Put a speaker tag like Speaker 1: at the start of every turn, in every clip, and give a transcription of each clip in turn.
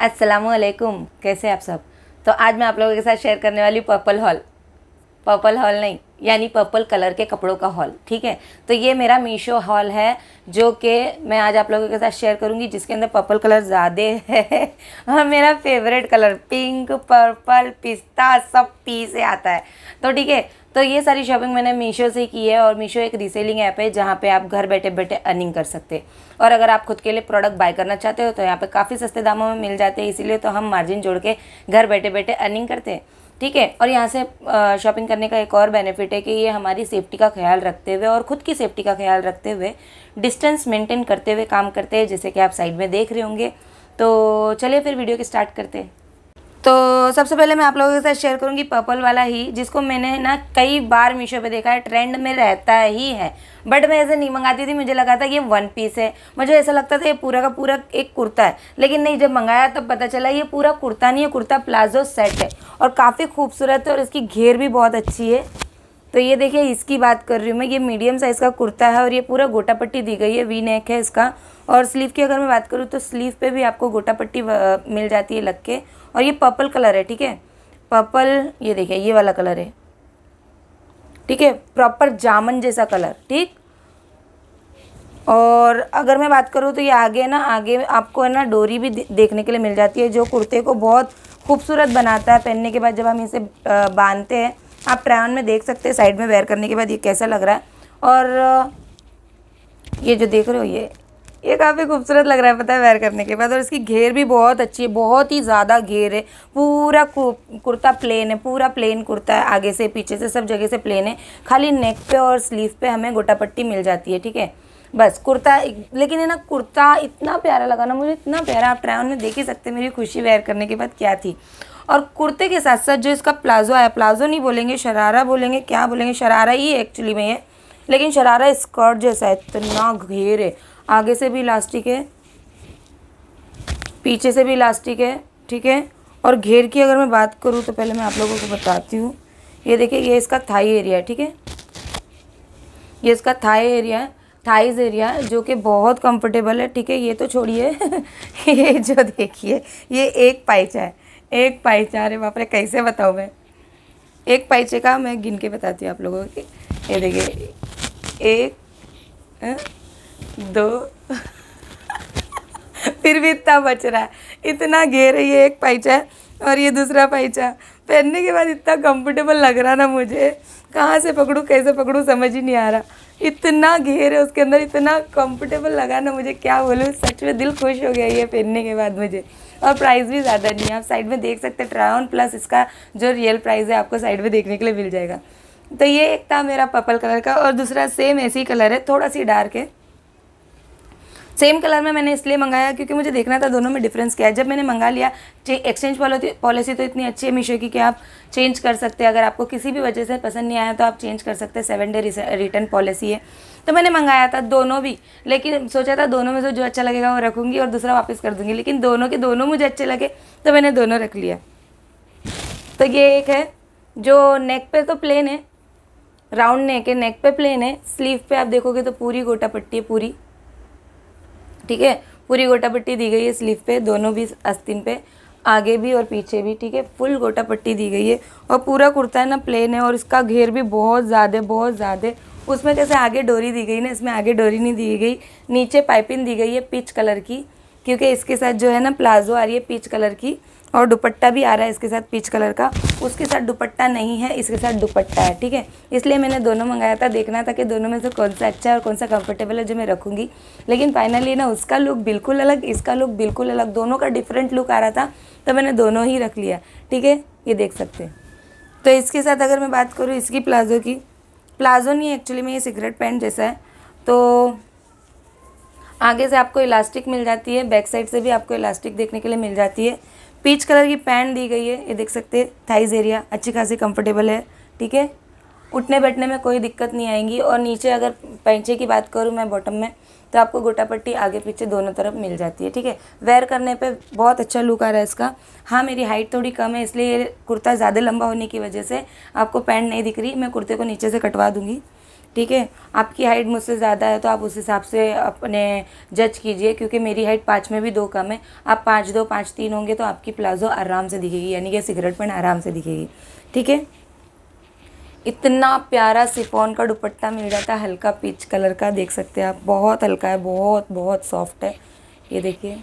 Speaker 1: असलकुम कैसे आप सब तो आज मैं आप लोगों के साथ शेयर करने वाली पर्पल हॉल पर्पल हॉल नहीं यानी पर्पल कलर के कपड़ों का हॉल ठीक है तो ये मेरा मीशो हॉल है जो कि मैं आज आप लोगों के साथ शेयर करूँगी जिसके अंदर पर्पल कलर ज़्यादा है और हाँ, मेरा फेवरेट कलर पिंक पर्पल पिस्ता सब पी से आता है तो ठीक है तो ये सारी शॉपिंग मैंने मीशो से की है और मीशो एक रीसेलिंग ऐप है जहाँ पे आप घर बैठे बैठे अर्निंग कर सकते हैं और अगर आप खुद के लिए प्रोडक्ट बाय करना चाहते हो तो यहाँ पे काफ़ी सस्ते दामों में मिल जाते हैं इसीलिए तो हम मार्जिन जोड़ के घर बैठे बैठे अर्निंग करते हैं ठीक है और यहाँ से शॉपिंग करने का एक और बेनिफिट है कि ये हमारी सेफ्टी का ख्याल रखते हुए और ख़ुद की सेफ्टी का ख्याल रखते हुए डिस्टेंस मेंटेन करते हुए काम करते हैं जैसे कि आप साइड में देख रहे होंगे तो चलिए फिर वीडियो के स्टार्ट करते हैं तो सबसे पहले मैं आप लोगों के साथ शेयर करूँगी पर्पल वाला ही जिसको मैंने ना कई बार मीशो पे देखा है ट्रेंड में रहता ही है बट मैं ऐसे नहीं मंगाती थी मुझे लगा था ये वन पीस है मुझे ऐसा लगता था ये पूरा का पूरा एक कुर्ता है लेकिन नहीं जब मंगाया तब पता चला ये पूरा कुर्ता नहीं है कुर्ता प्लाजो सेट है और काफ़ी खूबसूरत है और इसकी घेर भी बहुत अच्छी है तो ये देखिए इसकी बात कर रही हूँ मैं ये मीडियम साइज़ का कुर्ता है और ये पूरा गोटा पट्टी दी गई है वी नेक है इसका और स्लीव की अगर मैं बात करूँ तो स्लीव पे भी आपको गोटा पट्टी मिल जाती है लग के और ये पर्पल कलर है ठीक है पर्पल ये देखिए ये वाला कलर है ठीक है प्रॉपर जामन जैसा कलर ठीक और अगर मैं बात करूँ तो ये आगे ना आगे आपको है ना डोरी भी देखने के लिए मिल जाती है जो कुर्ते को बहुत खूबसूरत बनाता है पहनने के बाद जब हम इसे बांधते हैं आप ट्रायन में देख सकते हैं साइड में वेयर करने के बाद ये कैसा लग रहा है और ये जो देख रहे हो ये ये काफ़ी खूबसूरत लग रहा है पता है वेयर करने के बाद और इसकी घेर भी बहुत अच्छी है बहुत ही ज़्यादा घेर है पूरा कुर्ता प्लेन है पूरा प्लेन कुर्ता है आगे से पीछे से सब जगह से प्लेन है खाली नेक पे और स्लीव पे हमें गोटा पट्टी मिल जाती है ठीक है बस कुर्ता लेकिन है ना कुर्ता इतना प्यारा लगा ना मुझे इतना प्यारा आप ट्रायन में देख ही सकते मेरी खुशी वेयर करने के बाद क्या थी और कुर्ते के साथ साथ जो इसका प्लाजो है प्लाजो नहीं बोलेंगे शरारा बोलेंगे क्या बोलेंगे शरारा ही एक्चुअली में है लेकिन शरारा स्कर्ट जैसा इतना घेर है आगे से भी इलास्टिक है पीछे से भी इलास्टिक है ठीक है और घेर की अगर मैं बात करूँ तो पहले मैं आप लोगों को बताती हूँ ये देखिए ये इसका थाई एरिया है ठीक है ये इसका थाई एरिया है थाइज एरिया जो कि बहुत कंफर्टेबल है ठीक है ये तो छोड़िए ये जो देखिए ये एक पाइचा है एक पाइचा अरे बाप रे कैसे बताऊँ मैं एक पाइचे का मैं गिन के बताती हूँ आप लोगों की ये देखिए एक हाँ, दो फिर भी इतना बच रहा है इतना घेर है ये एक पाइचा और ये दूसरा पाइचा पहनने के बाद इतना कंफर्टेबल लग रहा ना मुझे कहाँ से पकड़ूँ कैसे पकड़ूँ समझ ही नहीं आ रहा इतना घेर है उसके अंदर इतना कंफर्टेबल लगा ना मुझे क्या बोलूँ सच में दिल खुश हो गया ये पहनने के बाद मुझे और प्राइस भी ज़्यादा नहीं है आप साइड में देख सकते हैं ट्राउन प्लस इसका जो रियल प्राइस है आपको साइड में देखने के लिए मिल जाएगा तो ये एक था मेरा पर्पल कलर का और दूसरा सेम ऐसी कलर है थोड़ा सी डार्क है सेम कलर में मैंने इसलिए मंगाया क्योंकि मुझे देखना था दोनों में डिफरेंस क्या है जब मैंने मंगा लिया एक्सचेंज पॉलिसी तो इतनी अच्छी है मीशो की कि आप चेंज कर सकते हैं अगर आपको किसी भी वजह से पसंद नहीं आया तो आप चेंज कर सकते हैं सेवन डे रिटर्न पॉलिसी है तो मैंने मंगाया था दोनों भी लेकिन सोचा था दोनों में से जो अच्छा लगेगा वो रखूँगी और दूसरा वापस कर दूँगी लेकिन दोनों के दोनों मुझे अच्छे लगे तो मैंने दोनों रख लिया तो ये एक है जो नेक पे तो प्लेन है राउंड नेक है नेक पे प्लेन है स्लीव पे आप देखोगे तो पूरी गोटा पट्टी है पूरी ठीक है पूरी गोटा पट्टी दी गई है स्लीव पे दोनों भी आस्तीन पे आगे भी और पीछे भी ठीक है फुल गोटा पट्टी दी गई है और पूरा कुर्ता है ना प्लेन है और इसका घेर भी बहुत ज़्यादा बहुत ज़्यादा उसमें जैसे आगे डोरी दी गई ना इसमें आगे डोरी नहीं दी गई नीचे पाइपिंग दी गई है पीच कलर की क्योंकि इसके साथ जो है ना प्लाजो आ रही है पीच कलर की और दुपट्टा भी आ रहा है इसके साथ पीच कलर का उसके साथ दुपट्टा नहीं है इसके साथ दुपट्टा है ठीक है इसलिए मैंने दोनों मंगाया था देखना था कि दोनों में से कौन सा अच्छा है और कौन सा कंफर्टेबल है जो मैं रखूँगी लेकिन फाइनली ना उसका लुक बिल्कुल अलग इसका लुक बिल्कुल अलग दोनों का डिफरेंट लुक आ रहा था तो मैंने दोनों ही रख लिया ठीक है ये देख सकते हैं तो इसके साथ अगर मैं बात करूँ इसकी प्लाजो की प्लाजो नहीं है एक्चुअली में ये सिगरेट पैंट जैसा है तो आगे से आपको इलास्टिक मिल जाती है बैक साइड से भी आपको इलास्टिक देखने के लिए मिल जाती है पीच कलर की पैंट दी गई है ये देख सकते हैं थाइज एरिया अच्छी खासी कंफर्टेबल है ठीक है उठने बैठने में कोई दिक्कत नहीं आएगी और नीचे अगर पैंचे की बात करूँ मैं बॉटम में तो आपको गोटा पट्टी आगे पीछे दोनों तरफ मिल जाती है ठीक है वेयर करने पे बहुत अच्छा लुक आ रहा है इसका हाँ मेरी हाइट थोड़ी कम है इसलिए ये कुर्ता ज़्यादा लंबा होने की वजह से आपको पैंट नहीं दिख रही मैं कुर्ते को नीचे से कटवा दूँगी ठीक है आपकी हाइट मुझसे ज़्यादा है तो आप उस हिसाब से अपने जज कीजिए क्योंकि मेरी हाइट पाँच में भी दो कम है आप पाँच दो पाँच तीन होंगे तो आपकी प्लाजो आराम से दिखेगी यानी कि सिगरेट पेंट आराम से दिखेगी ठीक है इतना प्यारा सिफोन का दुपट्टा मिल जाता है हल्का पीच कलर का देख सकते हैं आप बहुत हल्का है बहुत बहुत सॉफ्ट है ये देखिए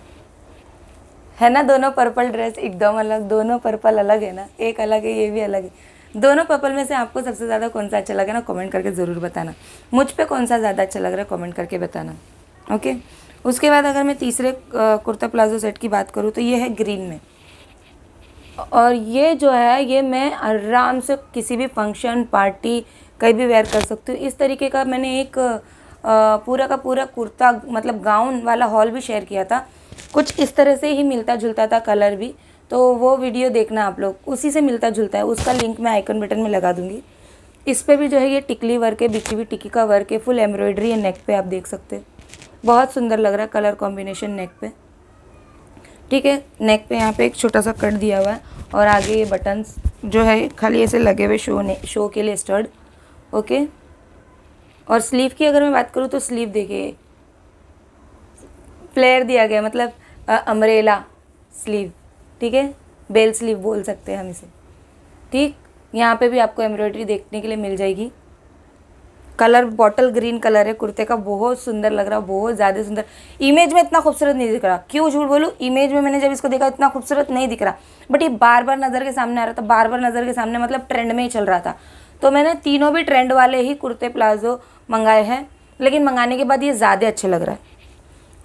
Speaker 1: है ना दोनों पर्पल ड्रेस एकदम अलग दोनों पर्पल अलग है ना एक अलग है ये भी अलग है दोनों पर्पल में से आपको सबसे ज़्यादा कौन सा अच्छा लगा ना कमेंट करके ज़रूर बताना मुझ पे कौन सा ज़्यादा अच्छा लग रहा है कमेंट करके बताना ओके उसके बाद अगर मैं तीसरे कुर्ता प्लाजो सेट की बात करूँ तो ये है ग्रीन में और ये जो है ये मैं आराम से किसी भी फंक्शन पार्टी कहीं भी वेयर कर सकती हूँ इस तरीके का मैंने एक आ, पूरा का पूरा कुर्ता मतलब गाउन वाला हॉल भी शेयर किया था कुछ इस तरह से ही मिलता जुलता था कलर भी तो वो वीडियो देखना आप लोग उसी से मिलता जुलता है उसका लिंक मैं आइकन बटन में लगा दूँगी इस पर भी जो है ये टिकली वर्क है बिकी हुई टिकी का वर्क है फुल एम्ब्रॉयडरी है नेक पे आप देख सकते हैं बहुत सुंदर लग रहा है कलर कॉम्बिनेशन नेक पर ठीक है नेक पे यहाँ पे एक छोटा सा कट दिया हुआ है और आगे ये बटन्स जो है खाली ऐसे लगे हुए शो ने शो के लिए स्टर्ड ओके और स्लीव की अगर मैं बात करूँ तो स्लीव देखिए फ्लेयर दिया गया मतलब अम्ब्रेला स्लीव ठीक है बेल स्लीव बोल सकते हैं हम इसे ठीक यहाँ पे भी आपको एम्ब्रॉयडरी देखने के लिए मिल जाएगी कलर बॉटल ग्रीन कलर है कुर्ते का बहुत सुंदर लग रहा बहुत ज़्यादा सुंदर इमेज में इतना खूबसूरत नहीं दिख रहा क्यों झूठ बोलूँ इमेज में मैंने जब इसको देखा इतना खूबसूरत नहीं दिख रहा बट ये बार बार नज़र के सामने आ रहा था बार बार नज़र के सामने मतलब ट्रेंड में ही चल रहा था तो मैंने तीनों भी ट्रेंड वाले ही कुर्ते प्लाजो मंगाए हैं लेकिन मंगाने के बाद ये ज़्यादा अच्छे लग रहा है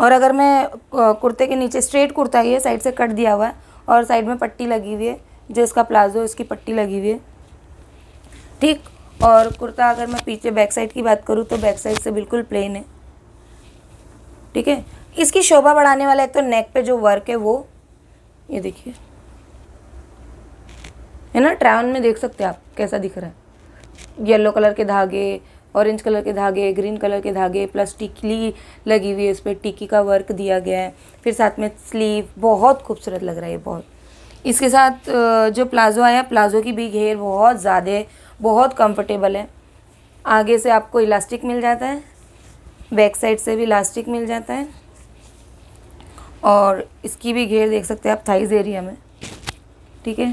Speaker 1: और अगर मैं कुर्ते के नीचे स्ट्रेट कुर्ता ही है साइड से कट दिया हुआ है और साइड में पट्टी लगी हुई है जो इसका प्लाजो इसकी पट्टी लगी हुई है ठीक और कुर्ता अगर मैं पीछे बैक साइड की बात करूँ तो बैक साइड से बिल्कुल प्लेन है ठीक है इसकी शोभा बढ़ाने वाला एक तो नेक पे जो वर्क है वो ये देखिए है ना ट्रावन में देख सकते हैं आप कैसा दिख रहा है येलो कलर के धागे ऑरेंज कलर के धागे ग्रीन कलर के धागे प्लस टिकली लगी हुई है इस पर टिकी का वर्क दिया गया है फिर साथ में स्लीव बहुत खूबसूरत लग रहा है बहुत इसके साथ जो प्लाजो आया प्लाजो की भी घेर बहुत ज़्यादा बहुत कंफर्टेबल है आगे से आपको इलास्टिक मिल जाता है बैक साइड से भी इलास्टिक मिल जाता है और इसकी भी घेर देख सकते हैं आप थाइज एरिया में ठीक है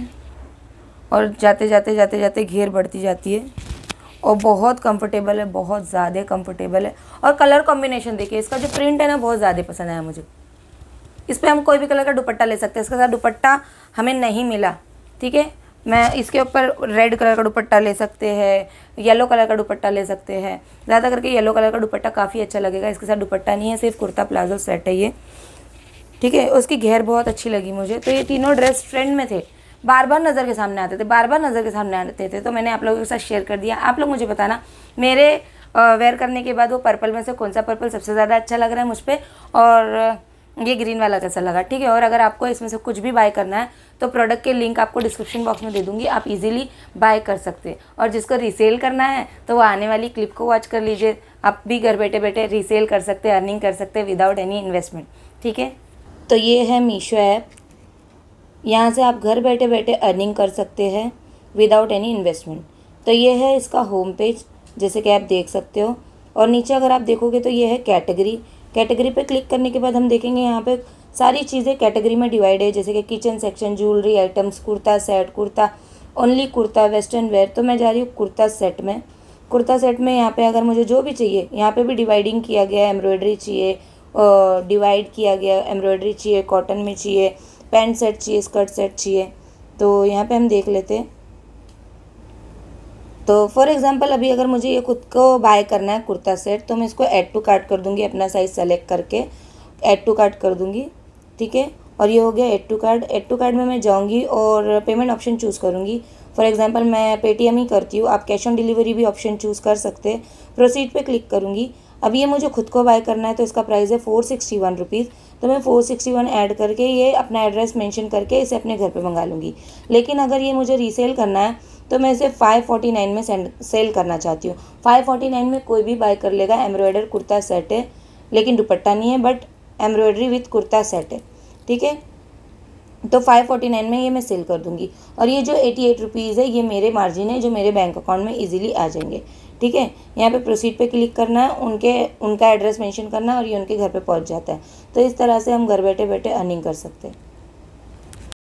Speaker 1: और जाते जाते जाते जाते घेर बढ़ती जाती है और बहुत कंफर्टेबल है बहुत ज़्यादा कंफर्टेबल है और कलर कॉम्बिनेशन देखिए इसका जो प्रिंट है ना बहुत ज़्यादा पसंद आया मुझे इस पर हम कोई भी कलर का दुपट्टा ले सकते हैं इसके साथ दुपट्टा हमें नहीं मिला ठीक है मैं इसके ऊपर रेड कलर का दुपट्टा ले सकते हैं येलो कलर का दुपट्टा ले सकते हैं ज़्यादा करके येलो कलर का दुपट्टा काफ़ी अच्छा लगेगा इसके साथ दुपट्टा नहीं है सिर्फ कुर्ता प्लाजो सेट है ये ठीक है उसकी घेर बहुत अच्छी लगी मुझे तो ये तीनों ड्रेस ट्रेंड में थे बार बार नज़र के सामने आते थे बार बार नज़र के सामने आते थे तो मैंने आप लोगों के साथ शेयर कर दिया आप लोग मुझे बताना मेरे वेयर करने के बाद वो पर्पल में से कौन सा पर्पल सबसे ज़्यादा अच्छा लग रहा है मुझ पर और ये ग्रीन वाला कैसा लगा ठीक है और अगर आपको इसमें से कुछ भी बाय करना है तो प्रोडक्ट के लिंक आपको डिस्क्रिप्शन बॉक्स में दे दूंगी आप इजीली बाय कर सकते हैं और जिसको रीसेल करना है तो वो आने वाली क्लिप को वॉच कर लीजिए आप भी घर बैठे बैठे रीसेल कर सकते हैं अर्निंग कर सकते हैं विदाउट एनी इन्वेस्टमेंट ठीक है तो ये है मीशो ऐप यहाँ से आप घर बैठे बैठे अर्निंग कर सकते हैं विदाउट एनी इन्वेस्टमेंट तो ये है इसका होम पेज जैसे कि आप देख सकते हो और नीचे अगर आप देखोगे तो ये है कैटेगरी कैटेगरी पे क्लिक करने के बाद हम देखेंगे यहाँ पे सारी चीज़ें कैटेगरी में डिवाइड है जैसे कि kitchen section jewellery items kurta set kurta only kurta western wear तो मैं जा रही हूँ कुर्ता सेट में कुर्ता सेट में यहाँ पे अगर मुझे जो भी चाहिए यहाँ पे भी डिवाइडिंग किया गया एम्ब्रॉयडरी चाहिए डिवाइड किया गया एम्ब्रॉयडरी चाहिए कॉटन में चाहिए पैंट सेट चाहिए स्कर्ट सेट चाहिए तो यहाँ पर हम देख लेते हैं तो फॉर एग्ज़ाम्पल अभी अगर मुझे ये खुद को बाय करना है कुर्ता सेट तो मैं इसको ऐड टू कार्ट कर दूँगी अपना साइज़ सेलेक्ट करके ऐड टू कार्ट कर दूँगी ठीक है और ये हो गया add to card add to card में मैं जाऊँगी और पेमेंट ऑप्शन चूज़ करूंगी फॉर एग्ज़ाम्पल मैं पेटीएम ही करती हूँ आप कैश ऑन डिलीवरी भी ऑप्शन चूज़ कर सकते हैं प्रोसीड पे क्लिक करूँगी अब ये मुझे खुद को बाय करना है तो इसका प्राइस है फोर सिक्सटी वन रुपीज़ तो मैं फोर सिक्सटी वन ऐड करके ये अपना एड्रेस मेंशन करके इसे अपने घर पे मंगा लूँगी लेकिन अगर ये मुझे रीसेल करना है तो मैं इसे 549 में सेंड सेल करना चाहती हूँ 549 में कोई भी बाय कर लेगा एम्ब्रॉयडर कुर्ता सेट है लेकिन दुपट्टा नहीं है but embroidery with kurta set है ठीक है तो फाइव फोर्टी नाइन में ये मैं सेल कर दूँगी और ये जो एटी एट रुपीज़ है ये मेरे मार्जिन है जो मेरे बैंक अकाउंट में इजीली आ जाएंगे ठीक है यहाँ पे प्रोसीड पे क्लिक करना है उनके उनका एड्रेस मेंशन करना है और ये उनके घर पे पहुँच जाता है तो इस तरह से हम घर बैठे बैठे अर्निंग कर सकते हैं